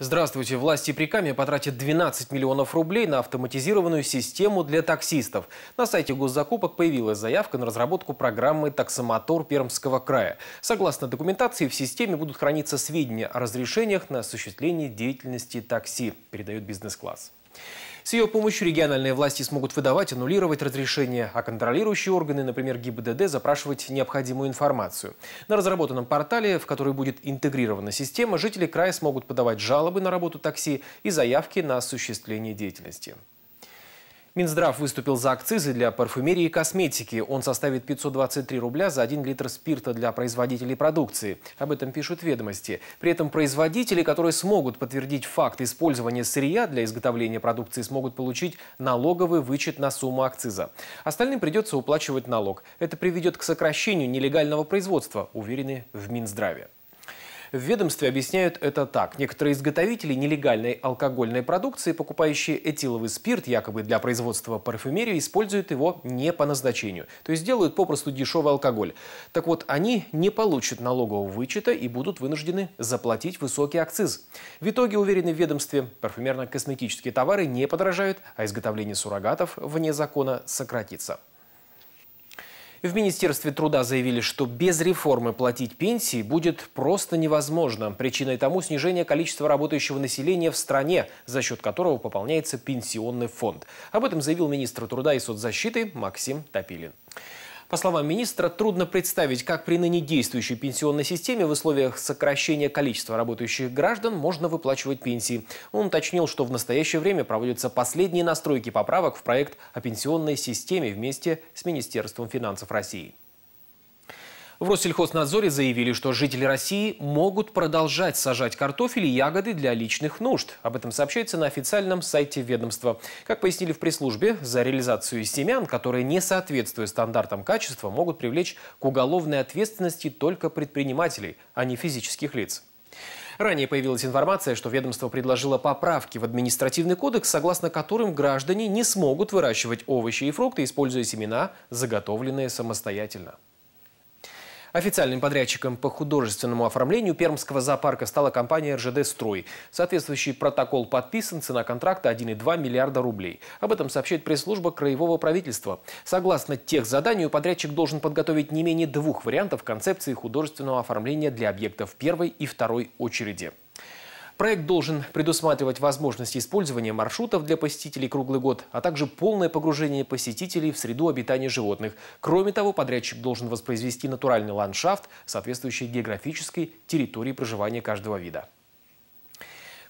Здравствуйте. Власти Прикамья потратят 12 миллионов рублей на автоматизированную систему для таксистов. На сайте госзакупок появилась заявка на разработку программы «Таксомотор Пермского края». Согласно документации, в системе будут храниться сведения о разрешениях на осуществление деятельности такси, передает бизнес-класс. С ее помощью региональные власти смогут выдавать, аннулировать разрешения, а контролирующие органы, например ГИБДД, запрашивать необходимую информацию. На разработанном портале, в который будет интегрирована система, жители края смогут подавать жалобы на работу такси и заявки на осуществление деятельности. Минздрав выступил за акцизы для парфюмерии и косметики. Он составит 523 рубля за 1 литр спирта для производителей продукции. Об этом пишут ведомости. При этом производители, которые смогут подтвердить факт использования сырья для изготовления продукции, смогут получить налоговый вычет на сумму акциза. Остальным придется уплачивать налог. Это приведет к сокращению нелегального производства, уверены в Минздраве. В ведомстве объясняют это так. Некоторые изготовители нелегальной алкогольной продукции, покупающие этиловый спирт якобы для производства парфюмерии, используют его не по назначению. То есть делают попросту дешевый алкоголь. Так вот, они не получат налогового вычета и будут вынуждены заплатить высокий акциз. В итоге, уверены в ведомстве, парфюмерно-косметические товары не подорожают, а изготовление суррогатов вне закона сократится. В Министерстве труда заявили, что без реформы платить пенсии будет просто невозможно. Причиной тому снижение количества работающего населения в стране, за счет которого пополняется пенсионный фонд. Об этом заявил министр труда и соцзащиты Максим Топилин. По словам министра, трудно представить, как при ныне действующей пенсионной системе в условиях сокращения количества работающих граждан можно выплачивать пенсии. Он уточнил, что в настоящее время проводятся последние настройки поправок в проект о пенсионной системе вместе с Министерством финансов России. В Россельхознадзоре заявили, что жители России могут продолжать сажать картофель и ягоды для личных нужд. Об этом сообщается на официальном сайте ведомства. Как пояснили в пресс-службе, за реализацию семян, которые не соответствуют стандартам качества, могут привлечь к уголовной ответственности только предпринимателей, а не физических лиц. Ранее появилась информация, что ведомство предложило поправки в административный кодекс, согласно которым граждане не смогут выращивать овощи и фрукты, используя семена, заготовленные самостоятельно. Официальным подрядчиком по художественному оформлению Пермского зоопарка стала компания «РЖД Строй». Соответствующий протокол подписан, цена контракта 1,2 миллиарда рублей. Об этом сообщает пресс-служба краевого правительства. Согласно тех заданию, подрядчик должен подготовить не менее двух вариантов концепции художественного оформления для объектов первой и второй очереди. Проект должен предусматривать возможность использования маршрутов для посетителей круглый год, а также полное погружение посетителей в среду обитания животных. Кроме того, подрядчик должен воспроизвести натуральный ландшафт, соответствующий географической территории проживания каждого вида.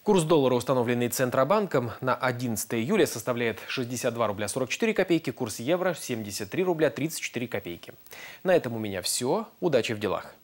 Курс доллара, установленный Центробанком на 11 июля, составляет 62 рубля 44 копейки, курс евро 73 рубля 34 копейки. На этом у меня все. Удачи в делах!